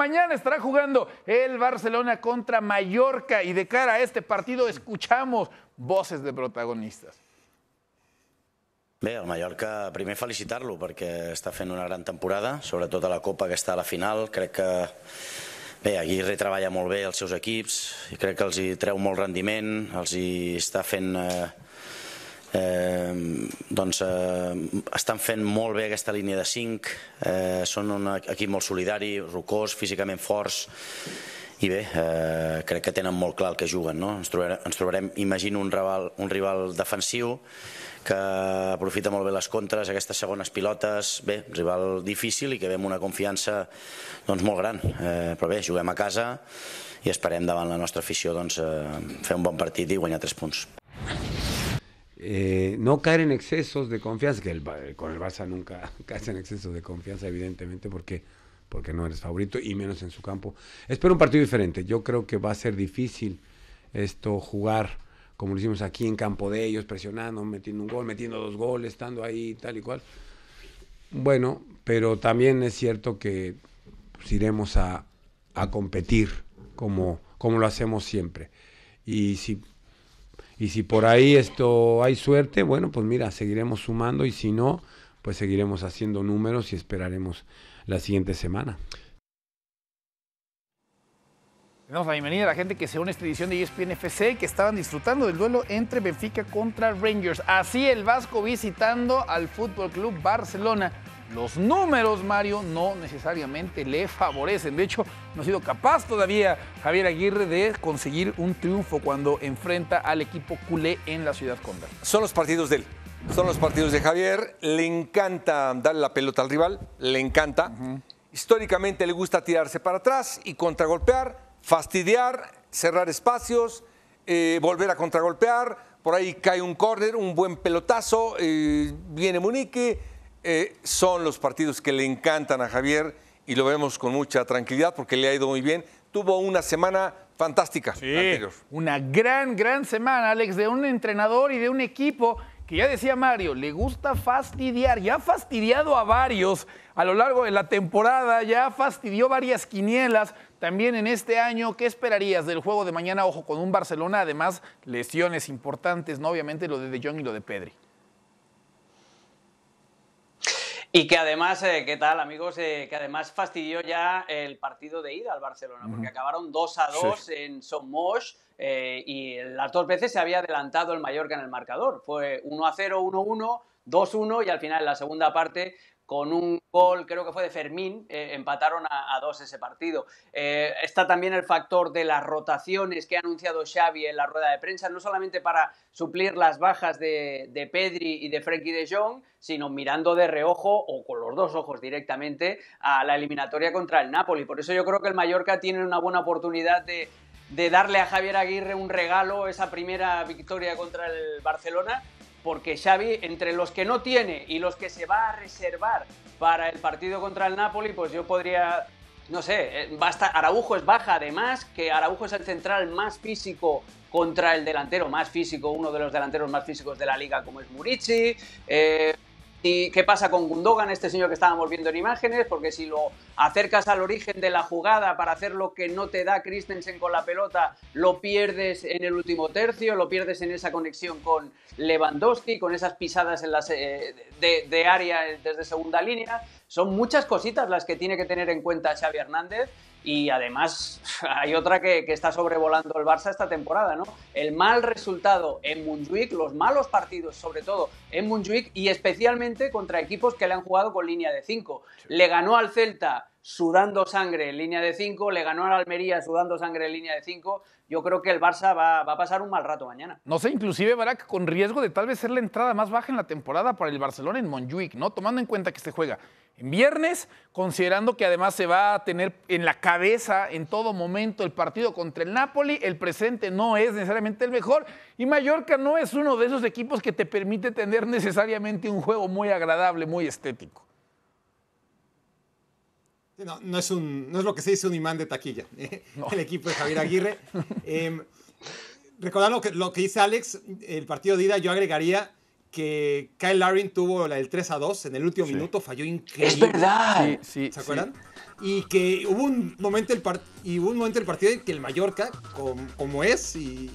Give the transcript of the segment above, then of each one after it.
mañana estará jugando el Barcelona contra Mallorca y de cara a este partido escuchamos voces de protagonistas. Bé, el Mallorca, primer felicitar-lo perquè està fent una gran temporada, sobretot a la Copa que està a la final. Crec que bé, Aguirre treballa molt bé els seus equips i crec que els hi treu molt rendiment, els hi està fent... Eh, Eh, doncs eh, estan fent molt bé aquesta línia de 5, eh, són un equip molt solidari, rocós, físicament forts, i bé, eh, crec que tenen molt clar el que juguen. No? Ens, trobarem, ens trobarem, imagino, un rival, un rival defensiu que aprofita molt bé les contres, aquestes segones pilotes, bé, rival difícil i que ve una confiança doncs, molt gran. Eh, però bé, juguem a casa i esperem davant la nostra afició doncs, eh, fer un bon partit i guanyar tres punts. Eh, no caer en excesos de confianza, que el, eh, con el Barça nunca caes en excesos de confianza, evidentemente, porque, porque no eres favorito y menos en su campo. Espero un partido diferente. Yo creo que va a ser difícil esto jugar como lo hicimos aquí en campo de ellos, presionando, metiendo un gol, metiendo dos goles, estando ahí, tal y cual. Bueno, pero también es cierto que pues, iremos a, competir como, como lo hacemos siempre. Y si y si por ahí esto hay suerte, bueno, pues mira, seguiremos sumando y si no, pues seguiremos haciendo números y esperaremos la siguiente semana. Damos la bienvenida a la gente que se une a esta edición de espnFC FC que estaban disfrutando del duelo entre Benfica contra Rangers. Así el Vasco visitando al Fútbol Club Barcelona los números, Mario, no necesariamente le favorecen. De hecho, no ha sido capaz todavía Javier Aguirre de conseguir un triunfo cuando enfrenta al equipo culé en la ciudad Condal. Son los partidos de él. Son los partidos de Javier. Le encanta darle la pelota al rival. Le encanta. Históricamente le gusta tirarse para atrás y contragolpear, fastidiar, cerrar espacios, eh, volver a contragolpear. Por ahí cae un córner, un buen pelotazo. Eh, viene Munique eh, son los partidos que le encantan a Javier y lo vemos con mucha tranquilidad porque le ha ido muy bien. Tuvo una semana fantástica. una gran, gran semana, Alex, de un entrenador y de un equipo que ya decía Mario, le gusta fastidiar, ya ha fastidiado a varios a lo largo de la temporada, ya fastidió varias quinielas también en este año. ¿Qué esperarías del juego de mañana? Ojo, con un Barcelona, además, lesiones importantes, ¿no? Obviamente lo de De y lo de Pedri. Y que además, eh, ¿qué tal amigos? Eh, que además fastidió ya el partido de ida al Barcelona, porque acabaron 2 a 2 en Somos eh, y las dos veces se había adelantado el Mallorca en el marcador. Fue 1 a 0, 1 1, 2-1 y al final en la segunda parte con un gol, creo que fue de Fermín, eh, empataron a, 2 dos ese partido. Eh, está también el factor de las rotaciones que ha anunciado Xavi en la rueda de prensa, no solamente para suplir las bajas de, Pedri y de Frenkie de Jong, sino mirando de reojo o con los dos ojos directamente a la eliminatoria contra el Napoli. Por eso yo creo que el Mallorca tiene una buena oportunidad de, de darle a Javier Aguirre un regalo, esa primera victoria contra el Barcelona, porque Xavi, entre los que no tiene y los que se va a reservar para el partido contra el Napoli, pues yo podría, no sé, basta, eh, Araujo es baja además, que Araujo es el central más físico contra el delantero más físico, uno de los delanteros más físicos de la liga como es Murici. Eh, y qué pasa con Gundogan, este señor que estábamos viendo en imágenes, porque si lo acercas al origen de la jugada para hacer lo que no te da Christensen con la pelota, lo pierdes en el último tercio, lo pierdes en esa conexión con Lewandowski, con esas pisadas en eh, de, de área desde segunda línea. Son muchas cositas las que tiene que tener en cuenta Xavi Hernández y además hay otra que, está sobrevolando el Barça esta temporada, ¿no? El mal resultado en Munjuic, los malos partidos sobre todo en Munjuic y especialmente contra equipos que le han jugado con línea de 5. Le ganó al Celta sudando sangre en línea de 5, le ganó al Almería sudando sangre en línea de 5. Yo creo que el Barça va, a pasar un mal rato mañana. No sé, inclusive, Barak, con riesgo de tal vez ser la entrada más baja en la temporada para el Barcelona en monjuic ¿no? Tomando en cuenta que se juega en viernes, considerando que además se va a tener en la cabeza en todo momento el partido contra el Napoli, el presente no es necesariamente el mejor y Mallorca no es uno de esos equipos que te permite tener necesariamente un juego muy agradable, muy estético. No, es, es lo que se dice un imán de taquilla, el equipo de Javier Aguirre. Em, recordando recordar que, lo que dice Alex, el partido de ida yo agregaría que Kyle Larry tuvo la del 3 a 2 en el último minuto, falló increíble. Es verdad. ¿Se acuerdan? Y que hubo un momento el y hubo un momento del partido en que el Mallorca, como es y,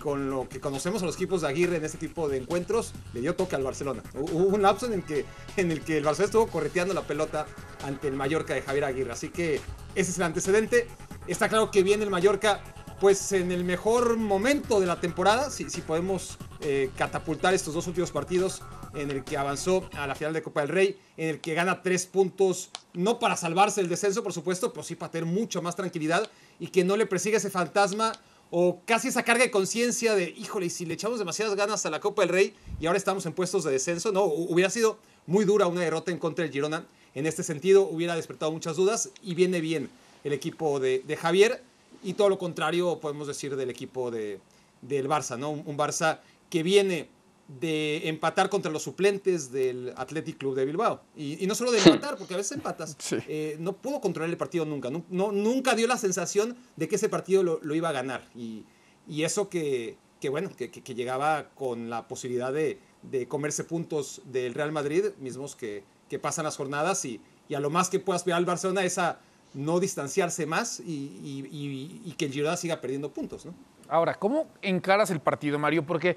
con lo que conocemos a los equipos de Aguirre en este tipo de encuentros, le dio toque al Barcelona. Hubo un lapso en el que, en el, que el Barcelona estuvo correteando la pelota ante el Mallorca de Javier Aguirre. Así que ese es el antecedente. Está claro que viene el Mallorca pues en el mejor momento de la temporada, si, si podemos eh, catapultar estos dos últimos partidos en el que avanzó a la final de Copa del Rey, en el que gana tres puntos, no para salvarse el descenso, por supuesto, pero sí para tener mucha más tranquilidad y que no le persiga ese fantasma o casi esa carga de conciencia de, híjole, si le echamos demasiadas ganas a la Copa del Rey y ahora estamos en puestos de descenso, no, hubiera sido muy dura una derrota en contra del Girona. En este sentido, hubiera despertado muchas dudas y viene bien el equipo de, Javier y todo lo contrario podemos decir del equipo de, del Barça, ¿no? un Barça que viene de empatar contra los suplentes del Athletic Club de Bilbao. Y, no solo de empatar, porque a veces empatas. Eh, no pudo controlar el partido nunca. No, nunca dio la sensación de que ese partido lo, iba a ganar. Y, y eso que, que bueno, que, llegaba con la posibilidad de, de, comerse puntos del Real Madrid, mismos que, pasan las jornadas. Y, y, a lo más que puedas ver al Barcelona es a no distanciarse más y, y que el Girona siga perdiendo puntos. ¿no? Ahora, ¿cómo encaras el partido, Mario? Porque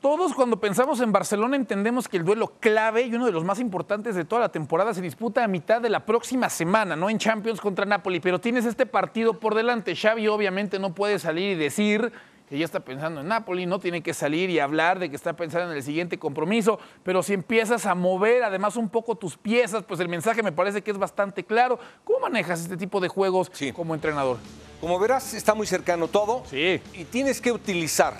todos cuando pensamos en Barcelona entendemos que el duelo clave y uno de los más importantes de toda la temporada se disputa a mitad de la próxima semana, no en Champions contra Napoli, pero tienes este partido por delante. Xavi obviamente no puede salir y decir que ya está pensando en Napoli, no tiene que salir y hablar de que está pensando en el siguiente compromiso, pero si empiezas a mover además un poco tus piezas, pues el mensaje me parece que es bastante claro. ¿Cómo manejas este tipo de juegos como entrenador? Como verás, está muy cercano todo sí. y tienes que utilizar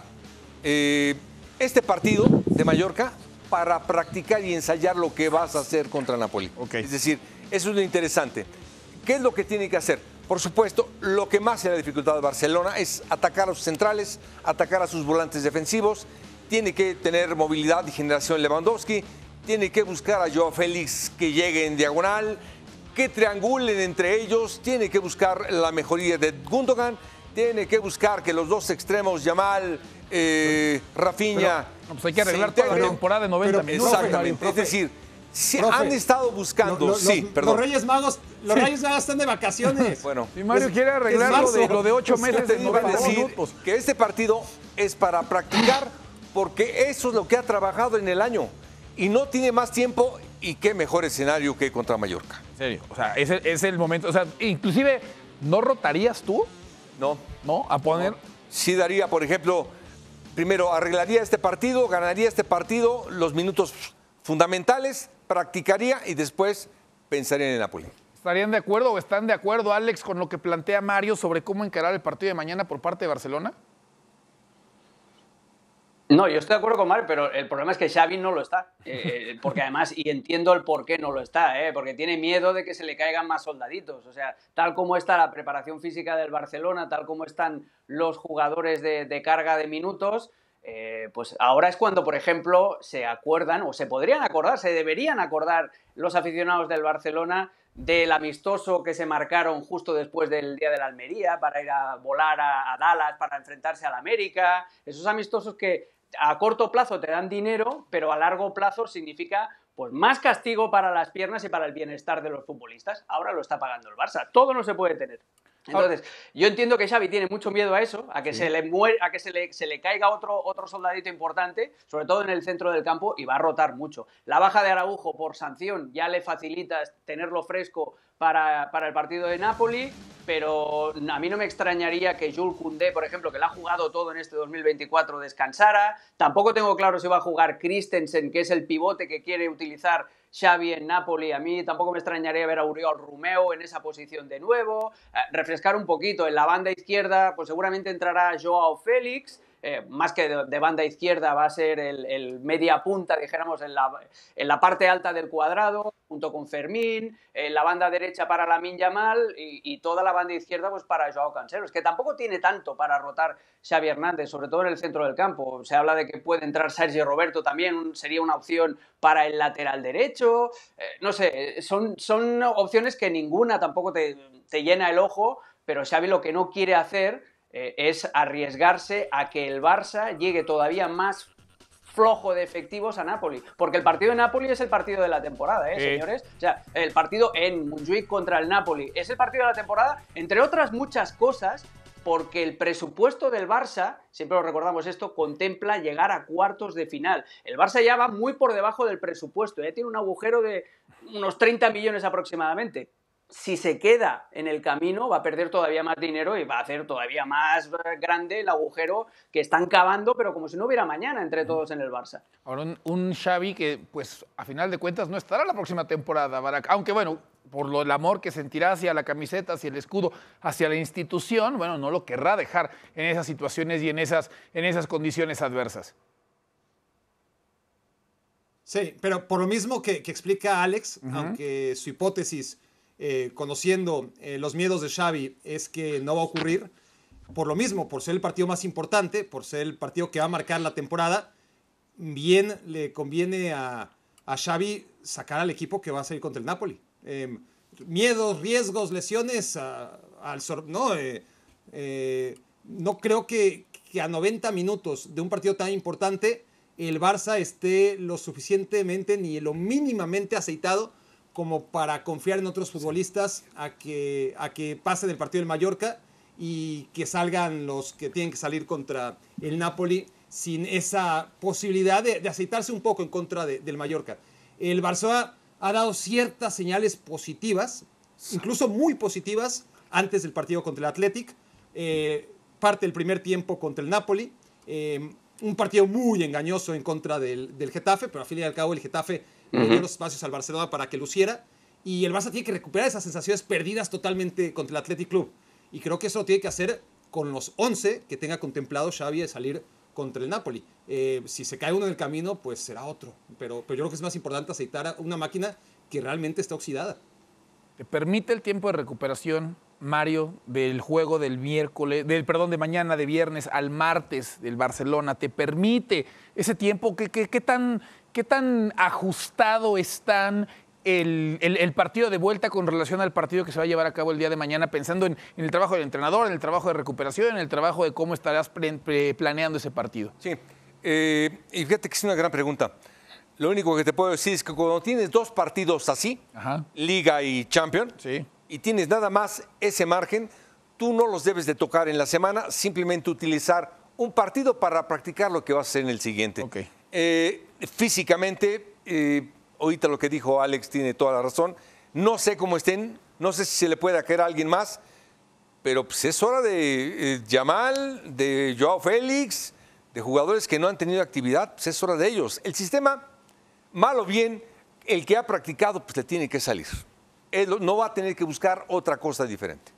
eh, este partido de Mallorca para practicar y ensayar lo que vas a hacer contra Napoli. Es decir, eso es lo interesante. ¿Qué es lo que tiene que hacer? Por supuesto, lo que más la dificultad de Barcelona es atacar a sus centrales, atacar a sus volantes defensivos. Tiene que tener movilidad y generación Lewandowski. Tiene que buscar a Joao Félix que llegue en diagonal, que triangulen entre ellos. Tiene que buscar la mejoría de Gundogan. Tiene que buscar que los dos extremos, Yamal eh, Rafinha. pues hay que arreglar toda la temporada de 90 minutos. Exactamente. es decir, han estado buscando. sí, los, perdón. Los Reyes Magos, los Reyes Magos están de vacaciones. bueno, y Mario quiere arreglar lo, de, lo ocho meses de 90 minutos. Que este partido es para practicar, porque eso es lo que ha trabajado en el año. Y no tiene más tiempo y qué mejor escenario que contra Mallorca. En serio, o sea, es el momento. O sea, inclusive, ¿no rotarías tú? No. ¿No? A poner. Sí daría, por ejemplo, primero, arreglaría este partido, ganaría este partido los minutos fundamentales, practicaría y después pensaría en el Napoli. ¿Estarían de acuerdo o están de acuerdo, Alex, con lo que plantea Mario sobre cómo encarar el partido de mañana por parte de Barcelona? No, yo estoy de acuerdo con Mar, pero el problema es que Xavi no lo está. Eh, eh, porque además, y entiendo el por qué no lo está, eh, porque tiene miedo de que se le caigan más soldaditos. O sea, tal como está la preparación física del Barcelona, tal como están los jugadores de, carga de minutos, eh, pues ahora es cuando, por ejemplo, se acuerdan o se podrían acordar, se deberían acordar los aficionados del Barcelona del amistoso que se marcaron justo después del Día de la Almería para ir a volar a Dallas, para enfrentarse al América, esos amistosos que a corto plazo te dan dinero, pero a largo plazo significa pues, más castigo para las piernas y para el bienestar de los futbolistas. Ahora lo está pagando el Barça. Todo no se puede tener. Entonces, yo entiendo que Xavi tiene mucho miedo a eso, a que, se, le a que se, le, se le caiga otro, otro soldadito importante, sobre todo en el centro del campo, y va a rotar mucho. La baja de Araujo por sanción ya le facilita tenerlo fresco para, el partido de Napoli, pero a mí no me extrañaría que Jules Koundé, por ejemplo, que la ha jugado todo en este 2024, descansara. Tampoco tengo claro si va a jugar Christensen, que es el pivote que quiere utilizar Xavi en Napoli. A mí tampoco me extrañaría ver a Uriol Romeo en esa posición de nuevo. Eh, refrescar un poquito. En la banda izquierda, pues seguramente entrará Joao Félix. Eh, más que de, banda izquierda, va a ser el, media punta, dijéramos, en la, en la, parte alta del cuadrado junto con Fermín, eh, la banda derecha para la Yamal y, y, toda la banda izquierda pues para Joao es que tampoco tiene tanto para rotar Xavi Hernández, sobre todo en el centro del campo. Se habla de que puede entrar Sergio Roberto también, sería una opción para el lateral derecho. Eh, no sé, son, son opciones que ninguna tampoco te, llena el ojo, pero Xavi lo que no quiere hacer eh, es arriesgarse a que el Barça llegue todavía más flojo de efectivos a Napoli. Porque el partido de Napoli es el partido de la temporada, ¿eh, señores? O sea, el partido en Montjuic contra el Napoli es el partido de la temporada, entre otras muchas cosas, porque el presupuesto del Barça, siempre lo recordamos esto, contempla llegar a cuartos de final. El Barça ya va muy por debajo del presupuesto, ya ¿eh? tiene un agujero de unos 30 millones aproximadamente si se queda en el camino, va a perder todavía más dinero y va a hacer todavía más grande el agujero que están cavando, pero como si no hubiera mañana entre todos en el Barça. Ahora, un, Xavi que, pues, a final de cuentas no estará la próxima temporada, Barak. Aunque, bueno, por el amor que sentirá hacia la camiseta, hacia el escudo, hacia la institución, bueno, no lo querrá dejar en esas situaciones y en esas, en esas condiciones adversas. Sí, pero por lo mismo que, explica Alex, aunque su hipótesis eh, conociendo eh, los miedos de Xavi, es que no va a ocurrir. Por lo mismo, por ser el partido más importante, por ser el partido que va a marcar la temporada, bien le conviene a, a Xavi sacar al equipo que va a salir contra el Napoli. Em, miedos, riesgos, lesiones, al no, eh, no creo que, que a 90 minutos de un partido tan importante el Barça esté lo suficientemente ni lo mínimamente aceitado como para confiar en otros futbolistas a que, a que pasen el partido del Mallorca y que salgan los que tienen que salir contra el Napoli sin esa posibilidad de, aceitarse un poco en contra del Mallorca. El Barça ha dado ciertas señales positivas, incluso muy positivas, antes del partido contra el Athletic, eh, parte del primer tiempo contra el Napoli, eh, un partido muy engañoso en contra del, del Getafe, pero al fin y al cabo el Getafe uh los espacios al Barcelona para que luciera. Y el Barça tiene que recuperar esas sensaciones perdidas totalmente contra el Athletic Club. Y creo que eso lo tiene que hacer con los 11 que tenga contemplado Xavi de salir contra el Napoli. Eh, si se cae uno en el camino, pues será otro. Pero, pero yo creo que es más importante aceitar a una máquina que realmente está oxidada. ¿Te permite el tiempo de recuperación, Mario, del juego del miércoles, del perdón, de mañana, de viernes al martes del Barcelona? ¿Te permite ese tiempo? ¿Qué, qué, qué tan ¿Qué tan ajustado están el, partido de vuelta con relación al partido que se va a llevar a cabo el día de mañana, pensando en, el trabajo del entrenador, en el trabajo de recuperación, en el trabajo de cómo estarás planeando ese partido. Sí, eh, y fíjate que es una gran pregunta. Lo único que te puedo decir es que cuando tienes dos partidos así, Liga y Champions, y tienes nada más ese margen, tú no los debes de tocar en la semana, simplemente utilizar un partido para practicar lo que vas a hacer en el siguiente. Okay. Eh, físicamente, eh, ahorita lo que dijo Alex tiene toda la razón. No sé cómo estén, no sé si se le puede caer a alguien más, pero pues es hora de eh, Yamal, de Joao Félix, de jugadores que no han tenido actividad, pues es hora de ellos. El sistema, mal o bien, el que ha practicado, pues le tiene que salir. Él no va a tener que buscar otra cosa diferente.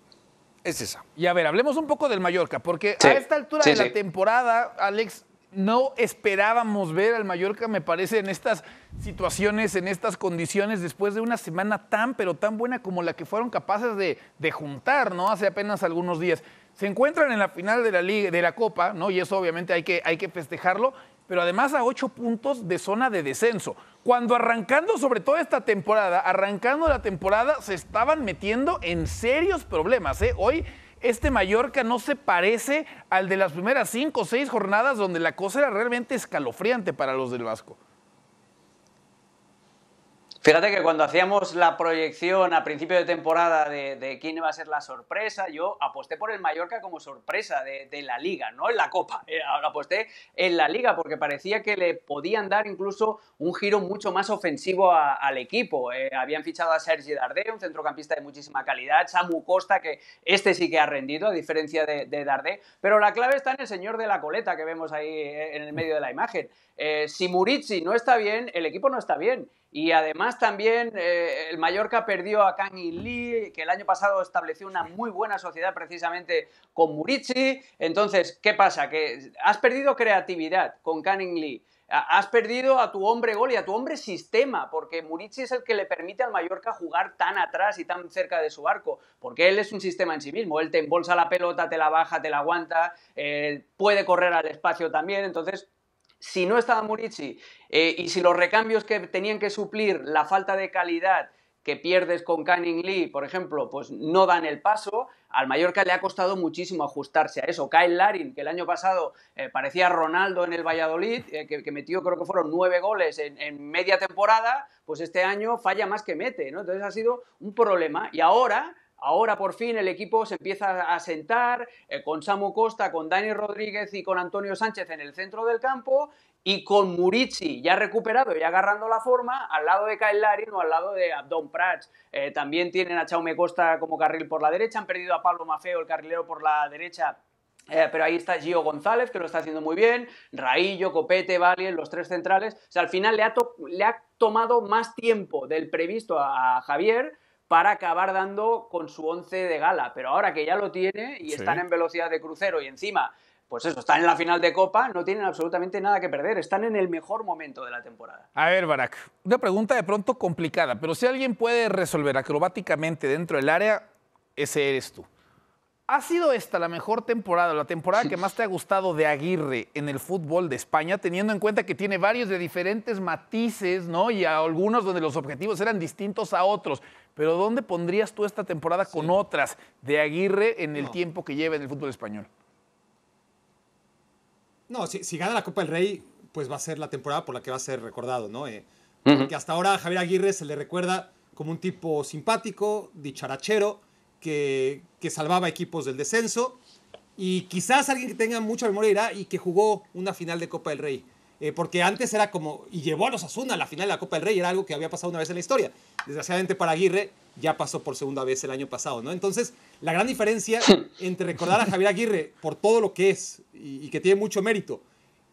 Es esa. Y a ver, hablemos un poco del Mallorca, porque a esta altura de la temporada, Alex, no esperábamos ver al Mallorca, me parece, en estas situaciones, en estas condiciones, después de una semana tan, pero tan buena como la que fueron capaces de, juntar, ¿no? Hace apenas algunos días. Se encuentran en la final de la, de la Copa, ¿no? Y eso obviamente hay que, hay que festejarlo, pero además a ocho puntos de zona de descenso. Cuando arrancando, sobre todo esta temporada, arrancando la temporada, se estaban metiendo en serios problemas, ¿eh? Hoy este Mallorca no se parece al de las primeras cinco o seis jornadas donde la cosa era realmente escalofriante para los del Vasco. Fíjate que cuando hacíamos la proyección a principio de temporada de, quién iba a ser la sorpresa, yo aposté por el Mallorca como sorpresa de, la liga, no en la Copa, eh, Ahora aposté en la liga porque parecía que le podían dar incluso un giro mucho más ofensivo al equipo. Eh, habían fichado a Sergi Dardé, un centrocampista de muchísima calidad, Samu Costa, que este sí que ha rendido, a diferencia de, Dardé, pero la clave está en el señor de la coleta que vemos ahí eh, en el medio de la imagen. si Murici no está bien, el equipo no está bien. Y además también eh, el Mallorca perdió a Kang Lee, que el año pasado estableció una muy buena sociedad precisamente con Murici. Entonces, ¿qué pasa? Que has perdido creatividad con Kang Lee. Has perdido a tu hombre gol y a tu hombre sistema, porque Murici es el que le permite al Mallorca jugar tan atrás y tan cerca de su arco, porque él es un sistema en sí mismo. Él te embolsa la pelota, te la baja, te la aguanta, eh, puede correr al espacio también. Entonces, si no estaba Murici eh, y si los recambios que tenían que suplir la falta de calidad que pierdes con Canning Lee, por ejemplo, pues no dan el paso, al Mallorca le ha costado muchísimo ajustarse a eso. Kyle Larin, que el año pasado eh, parecía Ronaldo en el Valladolid, eh, que, metió creo que fueron nueve goles en, media temporada, pues este año falla más que mete, ¿no? Entonces ha sido un problema. Y ahora Ahora por fin el equipo se empieza a sentar eh, con Samu Costa, con Dani Rodríguez y con Antonio Sánchez en el centro del campo y con Murici ya recuperado y agarrando la forma al lado de Kyle o al lado de Abdon Prats. Eh, también tienen a Chaume Costa como carril por la derecha, han perdido a Pablo Mafeo, el carrilero por la derecha eh, pero ahí está Gio González, que lo está haciendo muy bien, Raillo, Copete, en los tres centrales. al final le ha, tomado más tiempo del previsto a Javier, para acabar dando con su once de gala. Pero ahora que ya lo tiene y están en velocidad de crucero y encima, pues eso, están en la final de Copa, no tienen absolutamente nada que perder, están en el mejor momento de la temporada. A ver, Barak, una pregunta de pronto complicada, pero si alguien puede resolver acrobáticamente dentro del área, ese eres tú. ¿Ha sido esta la mejor temporada, la temporada que más te ha gustado de Aguirre en el fútbol de España, teniendo en cuenta que tiene varios de diferentes matices, ¿no? Y algunos donde los objetivos eran distintos a otros. Pero ¿dónde pondrías tú esta temporada con otras de Aguirre en el tiempo que lleva en el fútbol español? No, si, gana la Copa del Rey, pues va a ser la temporada por la que va a ser recordado, ¿no? Eh, que hasta ahora a Javier Aguirre se le recuerda como un tipo simpático, dicharachero que, salvaba equipos del descenso. Y quizás alguien que tenga mucha memoria irá y que jugó una final de Copa del Rey. Eh, porque antes era como, y llevó a los Asuna a la final de la Copa del Rey, era algo que había pasado una vez en la historia. Desgraciadamente para Aguirre ya pasó por segunda vez el año pasado, ¿no? Entonces, la gran diferencia entre recordar a Javier Aguirre por todo lo que es y, que tiene mucho mérito,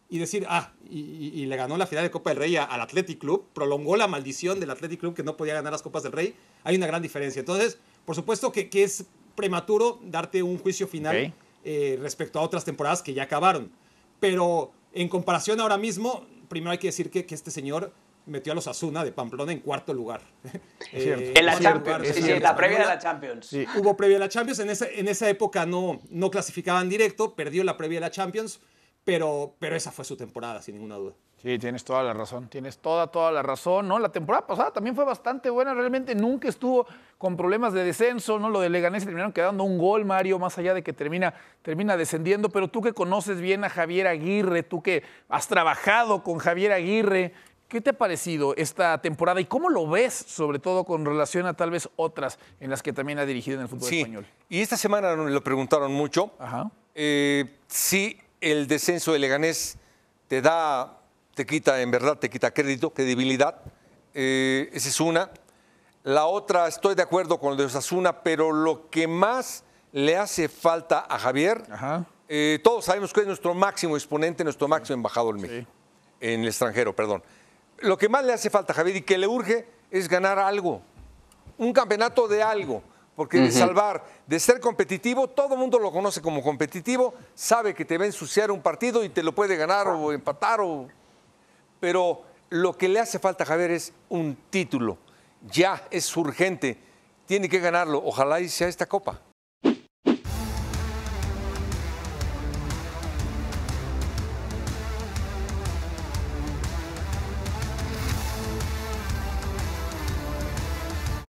y decir, ah, y, y, le ganó la final de Copa del Rey al Athletic Club, prolongó la maldición del Athletic Club que no podía ganar las Copas del Rey, hay una gran diferencia. Entonces, por supuesto que, que es prematuro darte un juicio final eh, respecto a otras temporadas que ya acabaron. Pero en comparación ahora mismo, primero hay que decir que, que este señor metió a los Asuna de Pamplona en cuarto lugar. Eh, en la Champions, la previa de la Champions. Hubo previa de la Champions, en esa, en esa época no, no clasificaban directo, perdió la previa de la Champions, pero, pero esa fue su temporada, sin ninguna duda. Sí, tienes toda la razón, tienes toda, toda la razón, ¿no? La temporada pasada también fue bastante buena, realmente nunca estuvo con problemas de descenso, ¿no? Lo de Leganés terminaron quedando un gol, Mario, más allá de que termina, termina descendiendo, pero tú que conoces bien a Javier Aguirre, tú que has trabajado con Javier Aguirre, ¿qué te ha parecido esta temporada y cómo lo ves, sobre todo con relación a tal vez otras en las que también ha dirigido en el fútbol sí, Y esta semana lo preguntaron mucho, Ajá. Eh, si el descenso de Leganés te da te quita, en verdad, te quita crédito, credibilidad. Eh, esa es una. La otra, estoy de acuerdo con lo de Osasuna, pero lo que más le hace falta a Javier, eh, todos sabemos que es nuestro máximo exponente, nuestro máximo embajador en en el extranjero, perdón. Lo que más le hace falta a Javier y que le urge es ganar algo, un campeonato de algo, porque de salvar, de ser competitivo, todo el mundo lo conoce como competitivo, sabe que te va a ensuciar un partido y te lo puede ganar o empatar o pero lo que le hace falta a Javier es un título. Ya es urgente. Tiene que ganarlo. Ojalá y sea esta copa.